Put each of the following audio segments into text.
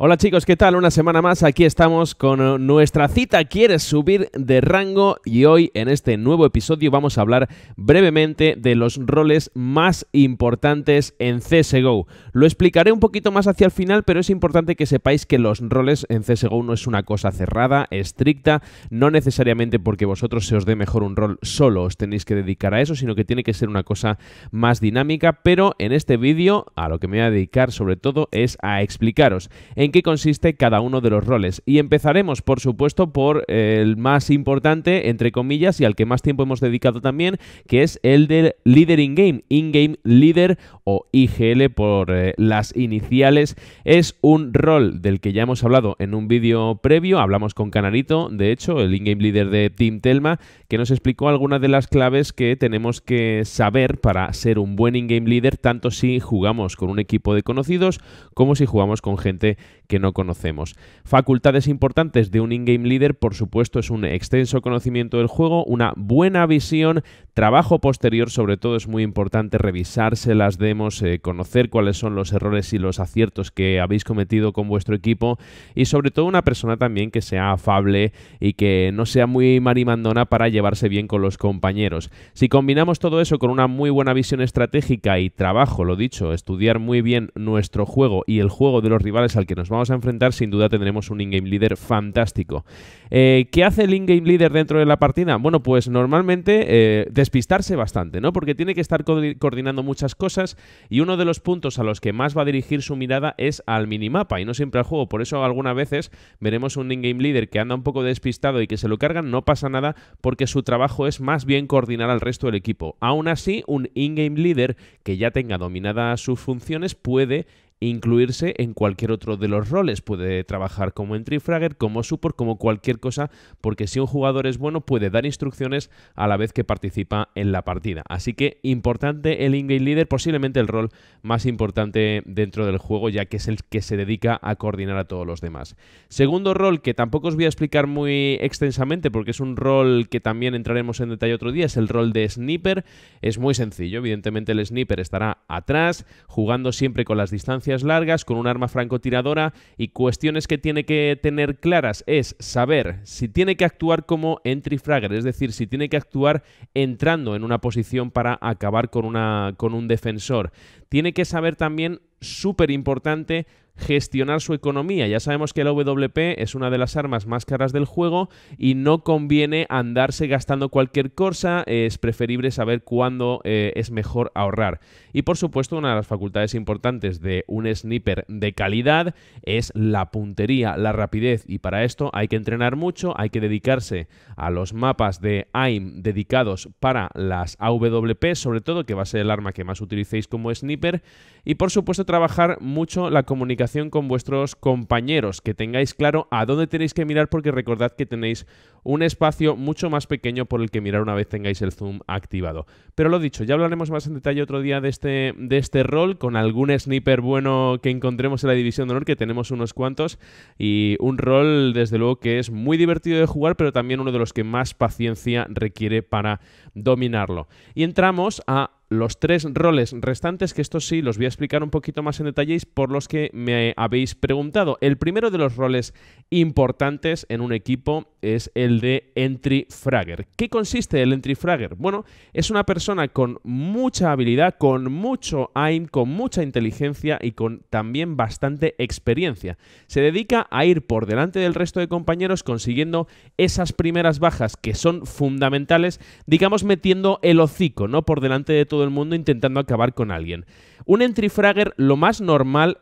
Hola chicos, ¿qué tal? Una semana más, aquí estamos con eh, nuestra cita Quieres subir de rango y hoy en este nuevo episodio vamos a hablar brevemente de los roles más importantes en CSGO. Lo explicaré un poquito más hacia el final, pero es importante que sepáis que los roles en CSGO no es una cosa cerrada, estricta, no necesariamente porque vosotros se os dé mejor un rol solo os tenéis que dedicar a eso, sino que tiene que ser una cosa más dinámica, pero en este vídeo a lo que me voy a dedicar sobre todo es a explicaros qué consiste cada uno de los roles. Y empezaremos, por supuesto, por el más importante, entre comillas, y al que más tiempo hemos dedicado también, que es el del líder In-Game. In-Game Leader o IGL por eh, las iniciales. Es un rol del que ya hemos hablado en un vídeo previo. Hablamos con Canarito, de hecho, el In-Game Leader de Team Telma, que nos explicó algunas de las claves que tenemos que saber para ser un buen In-Game Leader, tanto si jugamos con un equipo de conocidos como si jugamos con gente que no conocemos. Facultades importantes de un in-game leader, por supuesto, es un extenso conocimiento del juego, una buena visión, trabajo posterior, sobre todo es muy importante revisarse las demos, eh, conocer cuáles son los errores y los aciertos que habéis cometido con vuestro equipo y sobre todo una persona también que sea afable y que no sea muy marimandona para llevarse bien con los compañeros. Si combinamos todo eso con una muy buena visión estratégica y trabajo, lo dicho, estudiar muy bien nuestro juego y el juego de los rivales al que nos vamos vamos a enfrentar, sin duda tendremos un in-game leader fantástico. Eh, ¿Qué hace el in-game leader dentro de la partida? Bueno, pues normalmente eh, despistarse bastante, ¿no? Porque tiene que estar coordinando muchas cosas y uno de los puntos a los que más va a dirigir su mirada es al minimapa y no siempre al juego. Por eso algunas veces veremos un in-game leader que anda un poco despistado y que se lo cargan, no pasa nada porque su trabajo es más bien coordinar al resto del equipo. Aún así, un in-game leader que ya tenga dominadas sus funciones puede incluirse en cualquier otro de los roles. Puede trabajar como entry fragger, como support, como cualquier cosa, porque si un jugador es bueno puede dar instrucciones a la vez que participa en la partida. Así que importante el in-game leader, posiblemente el rol más importante dentro del juego, ya que es el que se dedica a coordinar a todos los demás. Segundo rol que tampoco os voy a explicar muy extensamente, porque es un rol que también entraremos en detalle otro día, es el rol de sniper. Es muy sencillo, evidentemente el sniper estará atrás, jugando siempre con las distancias largas con un arma francotiradora y cuestiones que tiene que tener claras es saber si tiene que actuar como entry fragger, es decir, si tiene que actuar entrando en una posición para acabar con, una, con un defensor. Tiene que saber también, súper importante, gestionar su economía. Ya sabemos que la WP es una de las armas más caras del juego y no conviene andarse gastando cualquier cosa, es preferible saber cuándo eh, es mejor ahorrar. Y por supuesto, una de las facultades importantes de un sniper de calidad es la puntería, la rapidez y para esto hay que entrenar mucho, hay que dedicarse a los mapas de AIM dedicados para las AWP, sobre todo que va a ser el arma que más utilicéis como sniper y por supuesto trabajar mucho la comunicación con vuestros compañeros, que tengáis claro a dónde tenéis que mirar porque recordad que tenéis un espacio mucho más pequeño por el que mirar una vez tengáis el zoom activado. Pero lo dicho, ya hablaremos más en detalle otro día de este, de este rol con algún sniper bueno que encontremos en la división de honor, que tenemos unos cuantos, y un rol desde luego que es muy divertido de jugar, pero también uno de los que más paciencia requiere para dominarlo. Y entramos a los tres roles restantes, que estos sí los voy a explicar un poquito más en detalle por los que me habéis preguntado. El primero de los roles importantes en un equipo es el de entry fragger. ¿Qué consiste el entry fragger? Bueno, es una persona con mucha habilidad, con mucho aim, con mucha inteligencia y con también bastante experiencia. Se dedica a ir por delante del resto de compañeros consiguiendo esas primeras bajas que son fundamentales, digamos metiendo el hocico, ¿no? Por delante de todo el mundo intentando acabar con alguien. Un entry fragger lo más normal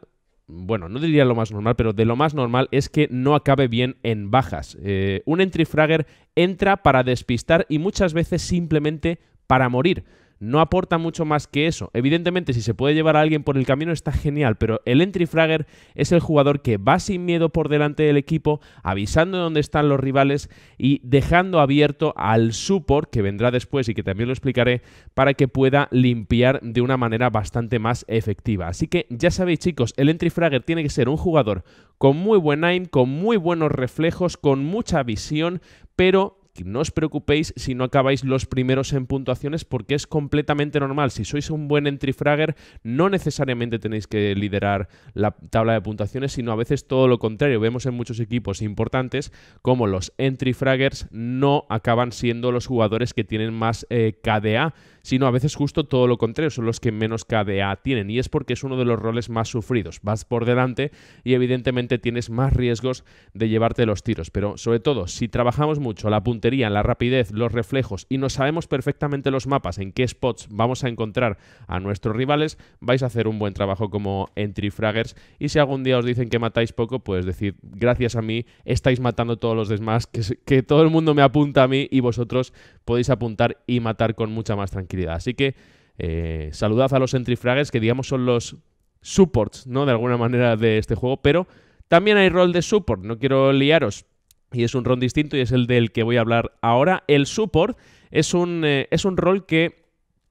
bueno, no diría lo más normal, pero de lo más normal es que no acabe bien en bajas. Eh, un entry fragger entra para despistar y muchas veces simplemente para morir no aporta mucho más que eso. Evidentemente, si se puede llevar a alguien por el camino está genial, pero el entry fragger es el jugador que va sin miedo por delante del equipo, avisando dónde están los rivales y dejando abierto al support, que vendrá después y que también lo explicaré, para que pueda limpiar de una manera bastante más efectiva. Así que ya sabéis, chicos, el entry fragger tiene que ser un jugador con muy buen aim, con muy buenos reflejos, con mucha visión, pero no os preocupéis si no acabáis los primeros en puntuaciones porque es completamente normal. Si sois un buen entry fragger, no necesariamente tenéis que liderar la tabla de puntuaciones, sino a veces todo lo contrario. Vemos en muchos equipos importantes como los entry fraggers no acaban siendo los jugadores que tienen más eh, KDA sino a veces justo todo lo contrario, son los que menos KDA tienen y es porque es uno de los roles más sufridos. Vas por delante y evidentemente tienes más riesgos de llevarte los tiros, pero sobre todo si trabajamos mucho la puntería, la rapidez, los reflejos y no sabemos perfectamente los mapas en qué spots vamos a encontrar a nuestros rivales, vais a hacer un buen trabajo como entry fraggers y si algún día os dicen que matáis poco, puedes decir, gracias a mí estáis matando todos los demás, que todo el mundo me apunta a mí y vosotros podéis apuntar y matar con mucha más tranquilidad. Así que eh, saludad a los entrifragues que digamos son los supports, ¿no? De alguna manera de este juego, pero también hay rol de support, no quiero liaros. Y es un rol distinto y es el del que voy a hablar ahora. El support es un, eh, es un rol que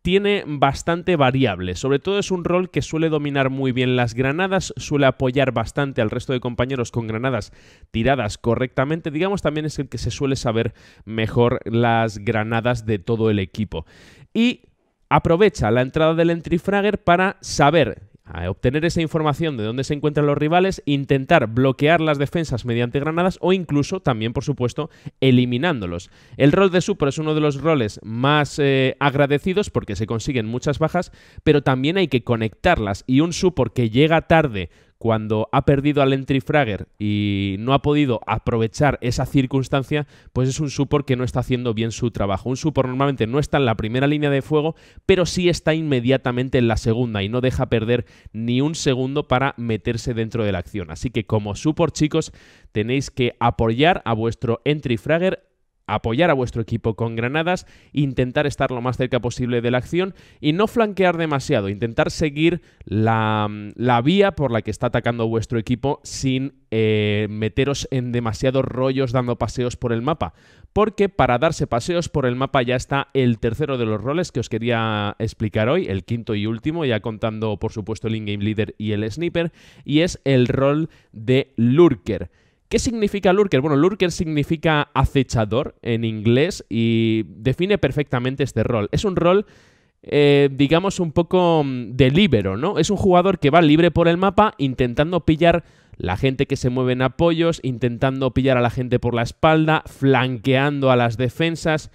tiene bastante variable. Sobre todo es un rol que suele dominar muy bien las granadas, suele apoyar bastante al resto de compañeros con granadas tiradas correctamente. Digamos también es el que se suele saber mejor las granadas de todo el equipo. Y aprovecha la entrada del Entry Fragger para saber a obtener esa información de dónde se encuentran los rivales, intentar bloquear las defensas mediante granadas o incluso también, por supuesto, eliminándolos. El rol de support es uno de los roles más eh, agradecidos porque se consiguen muchas bajas, pero también hay que conectarlas y un Supor que llega tarde cuando ha perdido al entry fragger y no ha podido aprovechar esa circunstancia, pues es un support que no está haciendo bien su trabajo. Un support normalmente no está en la primera línea de fuego, pero sí está inmediatamente en la segunda y no deja perder ni un segundo para meterse dentro de la acción. Así que como support, chicos, tenéis que apoyar a vuestro entry fragger apoyar a vuestro equipo con granadas, intentar estar lo más cerca posible de la acción y no flanquear demasiado, intentar seguir la, mm, vía por la que está atacando vuestro equipo sin eh, meteros en demasiados rollos dando paseos por el mapa, porque para darse paseos por el mapa ya está el tercero de los roles que os quería explicar hoy, el quinto y último, ya contando por supuesto el in-game leader y el sniper, y es el rol de lurker. ¿Qué significa lurker? Bueno, lurker significa acechador en inglés y define perfectamente este rol. Es un rol, eh, digamos, un poco mm, de libero, ¿no? Es un jugador que va libre por el mapa intentando pillar la gente que se mueve en apoyos, intentando pillar a la gente por la espalda, flanqueando a las defensas,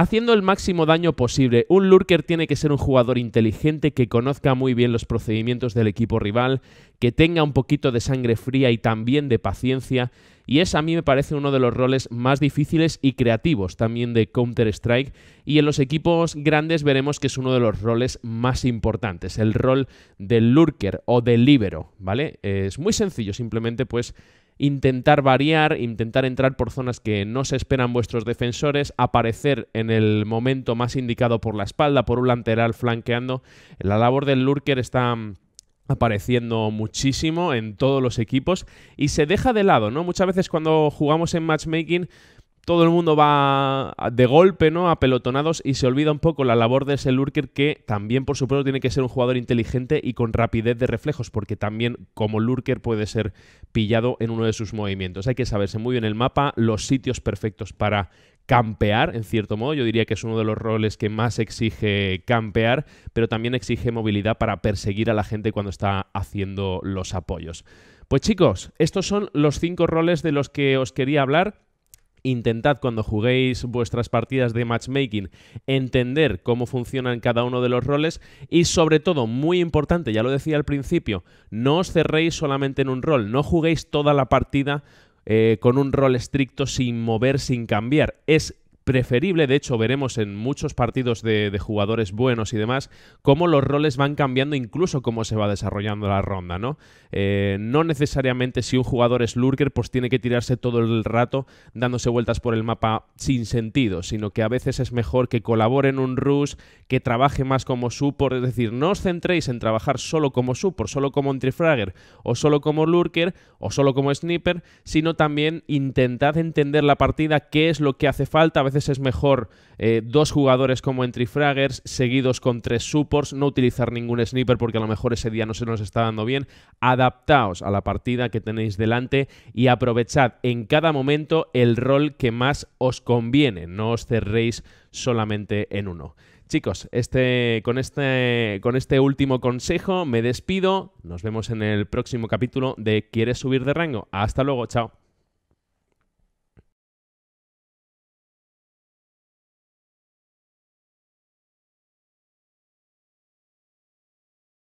Haciendo el máximo daño posible, un lurker tiene que ser un jugador inteligente que conozca muy bien los procedimientos del equipo rival, que tenga un poquito de sangre fría y también de paciencia, y es a mí me parece uno de los roles más difíciles y creativos también de Counter-Strike, y en los equipos grandes veremos que es uno de los roles más importantes, el rol del lurker o del libero, ¿vale? Es muy sencillo, simplemente pues intentar variar, intentar entrar por zonas que no se esperan vuestros defensores, aparecer en el momento más indicado por la espalda, por un lateral flanqueando. La labor del lurker está mm, apareciendo muchísimo en todos los equipos y se deja de lado, ¿no? Muchas veces cuando jugamos en matchmaking todo el mundo va de golpe, ¿no? A pelotonados y se olvida un poco la labor de ese lurker que también, por supuesto, tiene que ser un jugador inteligente y con rapidez de reflejos, porque también como lurker puede ser pillado en uno de sus movimientos. Hay que saberse muy bien el mapa, los sitios perfectos para campear, en cierto modo. Yo diría que es uno de los roles que más exige campear, pero también exige movilidad para perseguir a la gente cuando está haciendo los apoyos. Pues chicos, estos son los cinco roles de los que os quería hablar Intentad cuando juguéis vuestras partidas de matchmaking entender cómo funcionan cada uno de los roles y sobre todo, muy importante, ya lo decía al principio, no os cerréis solamente en un rol, no juguéis toda la partida eh, con un rol estricto sin mover, sin cambiar. Es preferible, de hecho veremos en muchos partidos de, jugadores buenos y demás, cómo los roles van cambiando, incluso cómo se va desarrollando la ronda, ¿no? Eh, no necesariamente si un jugador es lurker, pues tiene que tirarse todo el rato dándose vueltas por el mapa sin sentido, sino que a veces es mejor que colabore en un rush, que trabaje más como support, es decir, no os centréis en trabajar solo como support, solo como trifragger, o solo como lurker, o solo como sniper, sino también intentad entender la partida, qué es lo que hace falta, a veces es mejor eh, dos jugadores como entry fraggers seguidos con tres supports, no utilizar ningún sniper porque a lo mejor ese día no se nos está dando bien. Adaptaos a la partida que tenéis delante y aprovechad en cada momento el rol que más os conviene, no os cerréis solamente en uno. Chicos, este, con, este, con este último consejo me despido. Nos vemos en el próximo capítulo de ¿Quieres subir de rango? Hasta luego, chao.